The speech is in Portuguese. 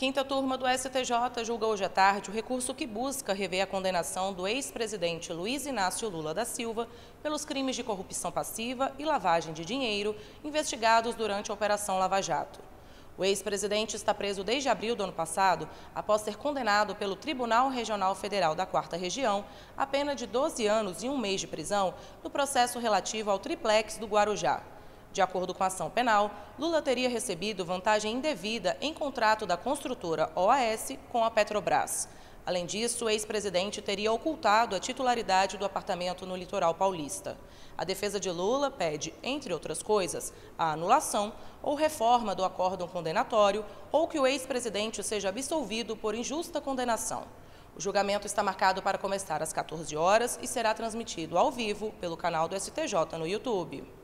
quinta turma do STJ julga hoje à tarde o recurso que busca rever a condenação do ex-presidente Luiz Inácio Lula da Silva pelos crimes de corrupção passiva e lavagem de dinheiro investigados durante a Operação Lava Jato. O ex-presidente está preso desde abril do ano passado, após ser condenado pelo Tribunal Regional Federal da Quarta Região à pena de 12 anos e um mês de prisão no processo relativo ao triplex do Guarujá. De acordo com a ação penal, Lula teria recebido vantagem indevida em contrato da construtora OAS com a Petrobras. Além disso, o ex-presidente teria ocultado a titularidade do apartamento no litoral paulista. A defesa de Lula pede, entre outras coisas, a anulação ou reforma do acórdão condenatório ou que o ex-presidente seja absolvido por injusta condenação. O julgamento está marcado para começar às 14 horas e será transmitido ao vivo pelo canal do STJ no YouTube.